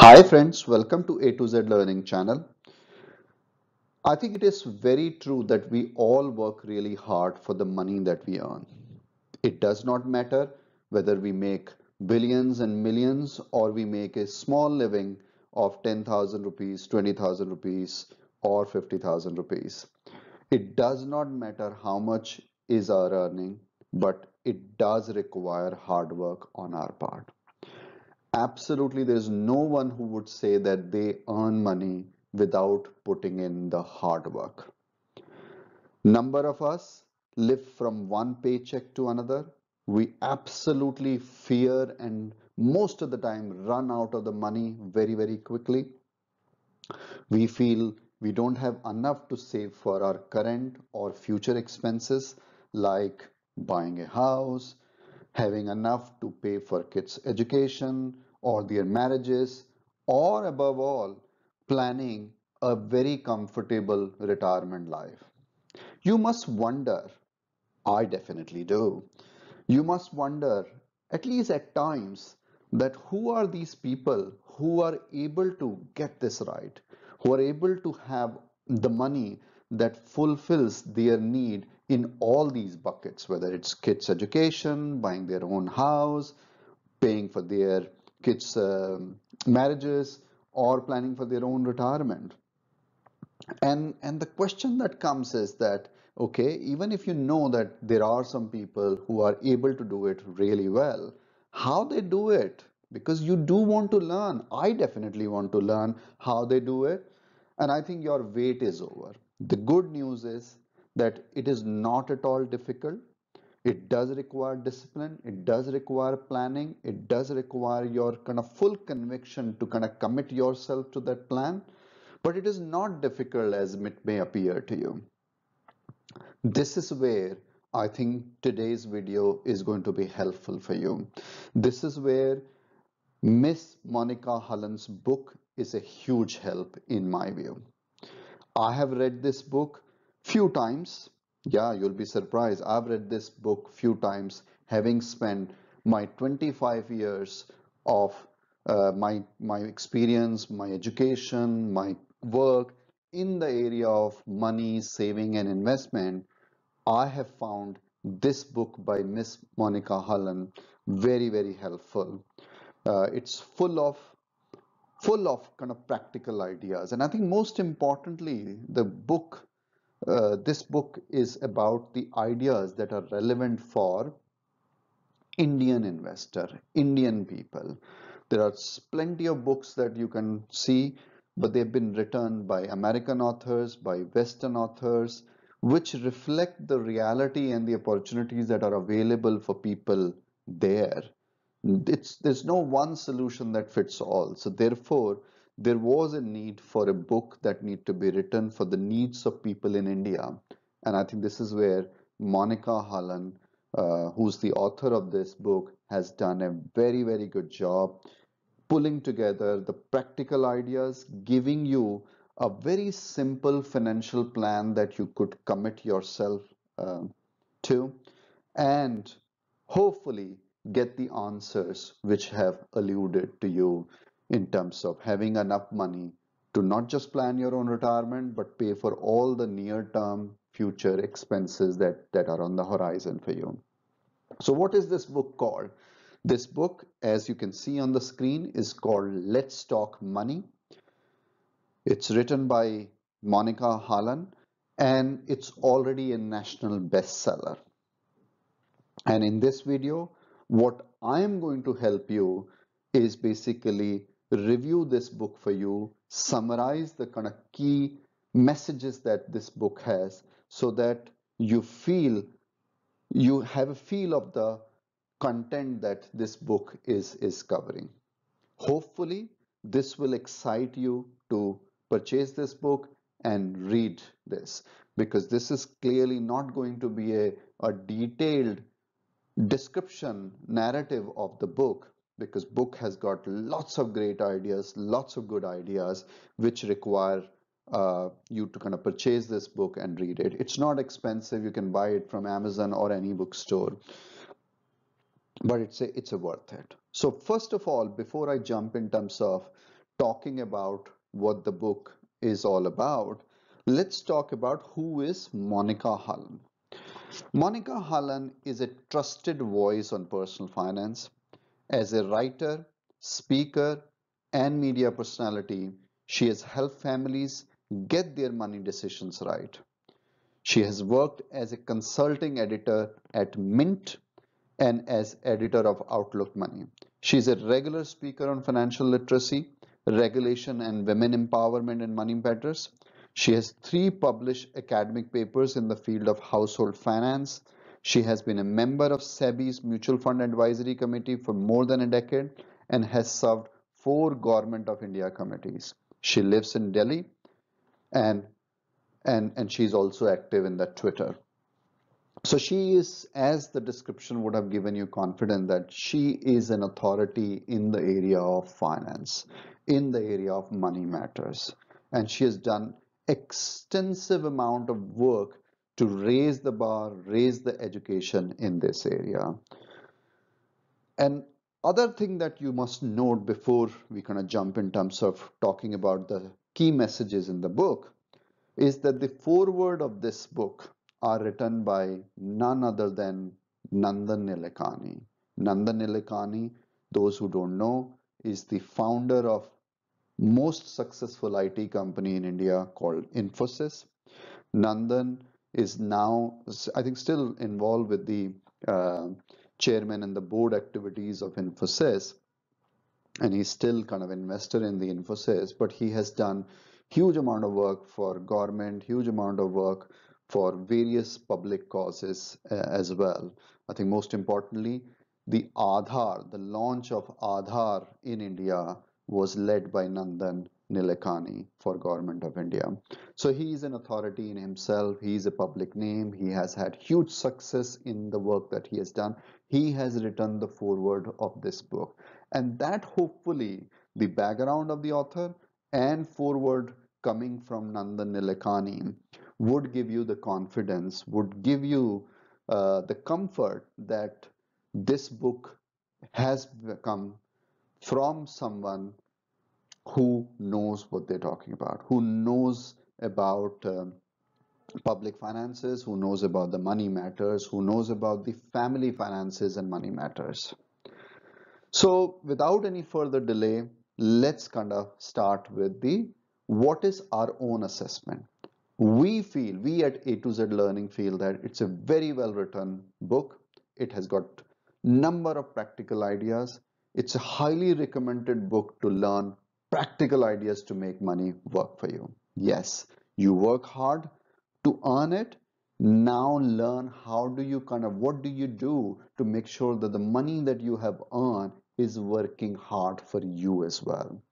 Hi friends, welcome to A to Z Learning channel. I think it is very true that we all work really hard for the money that we earn. It does not matter whether we make billions and millions or we make a small living of 10,000 rupees, 20,000 rupees or 50,000 rupees. It does not matter how much is our earning, but it does require hard work on our part absolutely there's no one who would say that they earn money without putting in the hard work number of us live from one paycheck to another we absolutely fear and most of the time run out of the money very very quickly we feel we don't have enough to save for our current or future expenses like buying a house having enough to pay for kids education or their marriages, or above all, planning a very comfortable retirement life. You must wonder, I definitely do, you must wonder, at least at times, that who are these people who are able to get this right, who are able to have the money that fulfills their need in all these buckets, whether it's kids' education, buying their own house, paying for their kids' uh, marriages or planning for their own retirement. And, and the question that comes is that, okay, even if you know that there are some people who are able to do it really well, how they do it, because you do want to learn. I definitely want to learn how they do it. And I think your wait is over. The good news is that it is not at all difficult it does require discipline it does require planning it does require your kind of full conviction to kind of commit yourself to that plan but it is not difficult as it may appear to you this is where i think today's video is going to be helpful for you this is where miss monica holland's book is a huge help in my view i have read this book few times yeah, you'll be surprised. I've read this book few times, having spent my 25 years of uh, my my experience, my education, my work in the area of money, saving, and investment. I have found this book by Miss Monica Hallen very very helpful. Uh, it's full of full of kind of practical ideas, and I think most importantly, the book uh, this book is about the ideas that are relevant for Indian investor, Indian people. There are plenty of books that you can see, but they've been written by American authors, by Western authors, which reflect the reality and the opportunities that are available for people there. It's, there's no one solution that fits all. So therefore, there was a need for a book that need to be written for the needs of people in India. And I think this is where Monica Holland, uh, who's the author of this book, has done a very, very good job pulling together the practical ideas, giving you a very simple financial plan that you could commit yourself uh, to, and hopefully get the answers which have alluded to you in terms of having enough money to not just plan your own retirement but pay for all the near term future expenses that that are on the horizon for you so what is this book called this book as you can see on the screen is called let's talk money it's written by monica Hallan and it's already a national bestseller and in this video what i am going to help you is basically review this book for you, summarize the kind of key messages that this book has so that you feel you have a feel of the content that this book is is covering hopefully this will excite you to purchase this book and read this because this is clearly not going to be a, a detailed description narrative of the book because book has got lots of great ideas lots of good ideas which require uh, you to kind of purchase this book and read it it's not expensive you can buy it from amazon or any bookstore but it's a, it's a worth it so first of all before i jump in terms of talking about what the book is all about let's talk about who is monica hallam monica hallam is a trusted voice on personal finance as a writer, speaker, and media personality, she has helped families get their money decisions right. She has worked as a consulting editor at Mint and as editor of Outlook Money. She is a regular speaker on financial literacy, regulation and women empowerment and money matters. She has three published academic papers in the field of household finance, she has been a member of SEBI's Mutual Fund Advisory Committee for more than a decade and has served four Government of India committees. She lives in Delhi and and and she's also active in that Twitter. So she is, as the description would have given you confidence that she is an authority in the area of finance, in the area of money matters. And she has done extensive amount of work to raise the bar, raise the education in this area. And other thing that you must note before we kind of jump in terms of talking about the key messages in the book is that the foreword of this book are written by none other than Nandan Nilekani. Nandan Nilekani, those who don't know, is the founder of most successful IT company in India called Infosys. Nandan is now, I think, still involved with the uh, chairman and the board activities of Infosys. And he's still kind of investor in the Infosys, but he has done huge amount of work for government, huge amount of work for various public causes uh, as well. I think most importantly, the Aadhaar, the launch of Aadhaar in India was led by Nandan Nilekani for Government of India. So he is an authority in himself. He is a public name. He has had huge success in the work that he has done. He has written the foreword of this book. And that hopefully the background of the author and foreword coming from Nandan Nilekani would give you the confidence, would give you uh, the comfort that this book has come from someone who knows what they're talking about, who knows about um, public finances, who knows about the money matters, who knows about the family finances and money matters. So without any further delay, let's kind of start with the what is our own assessment. We feel, we at A to Z Learning feel that it's a very well written book. It has got number of practical ideas. It's a highly recommended book to learn practical ideas to make money work for you. Yes, you work hard to earn it. Now learn how do you kind of what do you do to make sure that the money that you have earned is working hard for you as well.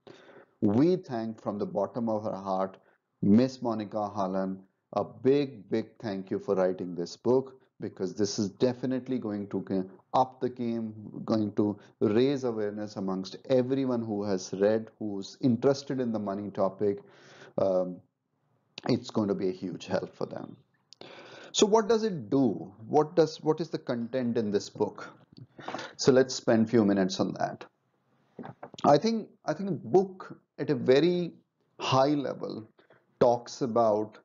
We thank from the bottom of our heart Miss Monica Holland a big big thank you for writing this book because this is definitely going to up the game, going to raise awareness amongst everyone who has read, who's interested in the money topic. Um, it's going to be a huge help for them. So what does it do? What does what is the content in this book? So let's spend a few minutes on that. I think I think the book at a very high level talks about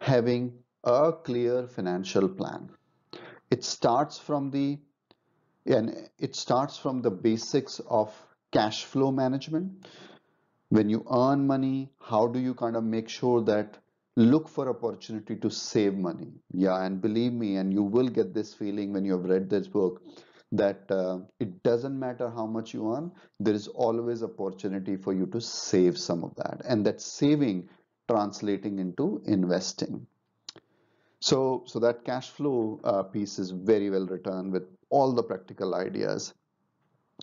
having a clear financial plan. It starts from the and it starts from the basics of cash flow management when you earn money how do you kind of make sure that look for opportunity to save money yeah and believe me and you will get this feeling when you have read this book that uh, it doesn't matter how much you earn there is always opportunity for you to save some of that and that saving translating into investing so, so that cash flow uh, piece is very well written with all the practical ideas.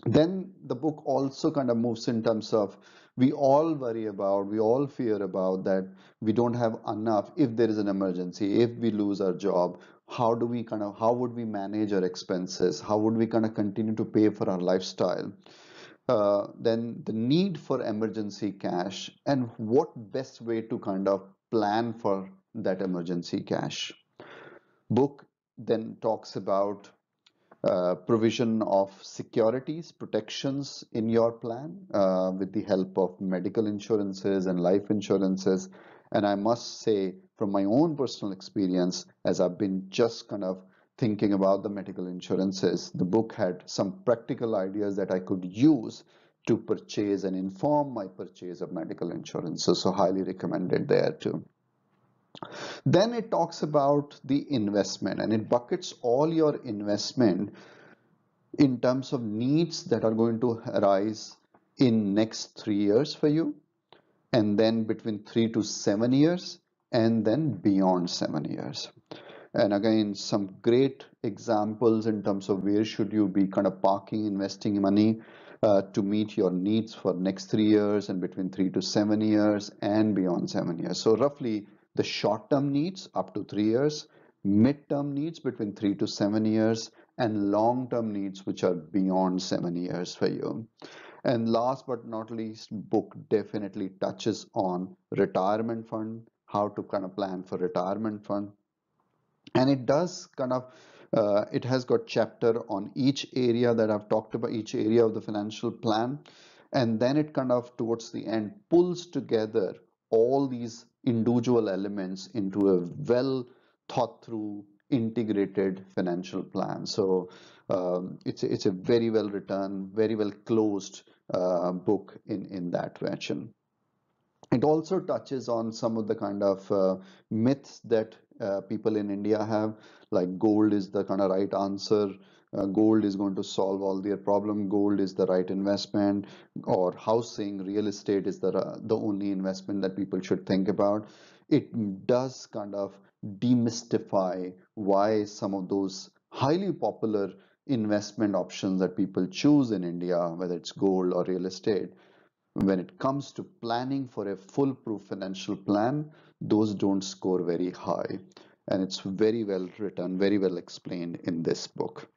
Then the book also kind of moves in terms of we all worry about, we all fear about that we don't have enough if there is an emergency, if we lose our job, how do we kind of, how would we manage our expenses? How would we kind of continue to pay for our lifestyle? Uh, then the need for emergency cash and what best way to kind of plan for that emergency cash. Book then talks about uh, provision of securities, protections in your plan uh, with the help of medical insurances and life insurances. And I must say, from my own personal experience, as I've been just kind of thinking about the medical insurances, the book had some practical ideas that I could use to purchase and inform my purchase of medical insurances. So, highly recommended there too. Then it talks about the investment and it buckets all your investment in terms of needs that are going to arise in next three years for you and then between three to seven years and then beyond seven years and again some great examples in terms of where should you be kind of parking investing money uh, to meet your needs for next three years and between three to seven years and beyond seven years so roughly the short-term needs up to three years, mid-term needs between three to seven years, and long-term needs which are beyond seven years for you. And last but not least, book definitely touches on retirement fund, how to kind of plan for retirement fund. And it does kind of uh, it has got chapter on each area that I've talked about, each area of the financial plan. And then it kind of towards the end pulls together all these individual elements into a well thought through integrated financial plan. So um, it's, a, it's a very well written, very well closed uh, book in, in that fashion. It also touches on some of the kind of uh, myths that uh, people in India have, like gold is the kind of right answer, uh, gold is going to solve all their problem gold is the right investment or housing real estate is the uh, the only investment that people should think about it does kind of demystify why some of those highly popular investment options that people choose in india whether it's gold or real estate when it comes to planning for a foolproof financial plan those don't score very high and it's very well written very well explained in this book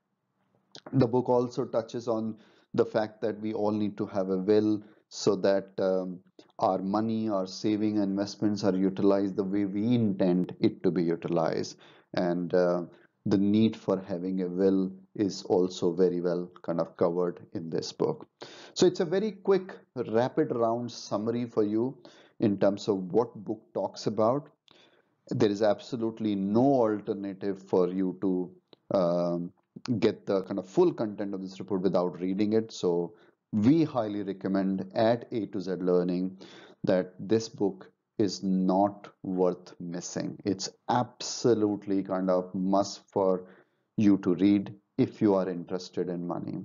the book also touches on the fact that we all need to have a will so that um, our money, our saving investments are utilized the way we intend it to be utilized. And uh, the need for having a will is also very well kind of covered in this book. So it's a very quick, rapid round summary for you in terms of what book talks about. There is absolutely no alternative for you to um, get the kind of full content of this report without reading it. So we highly recommend at A to Z Learning that this book is not worth missing. It's absolutely kind of must for you to read if you are interested in money.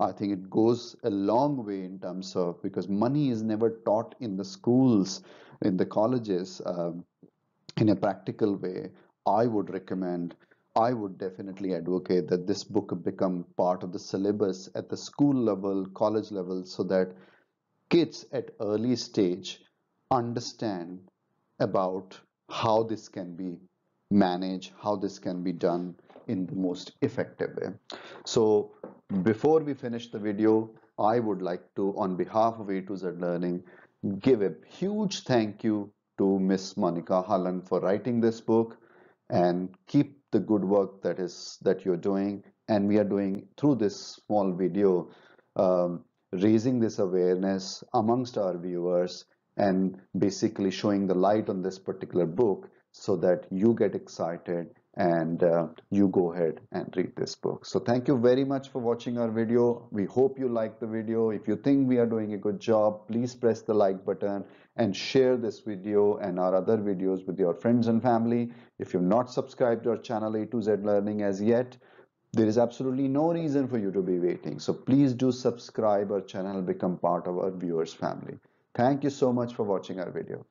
I think it goes a long way in terms of because money is never taught in the schools, in the colleges, um, in a practical way. I would recommend I would definitely advocate that this book become part of the syllabus at the school level, college level, so that kids at early stage understand about how this can be managed, how this can be done in the most effective way. So before we finish the video, I would like to, on behalf of A to Z Learning, give a huge thank you to Miss Monica Holland for writing this book and keep the good work that is that you're doing and we are doing through this small video um, raising this awareness amongst our viewers and basically showing the light on this particular book so that you get excited and uh, you go ahead and read this book. So thank you very much for watching our video. We hope you like the video. If you think we are doing a good job, please press the like button and share this video and our other videos with your friends and family. If you've not subscribed to our channel A to Z Learning as yet, there is absolutely no reason for you to be waiting. So please do subscribe our channel, become part of our viewers family. Thank you so much for watching our video.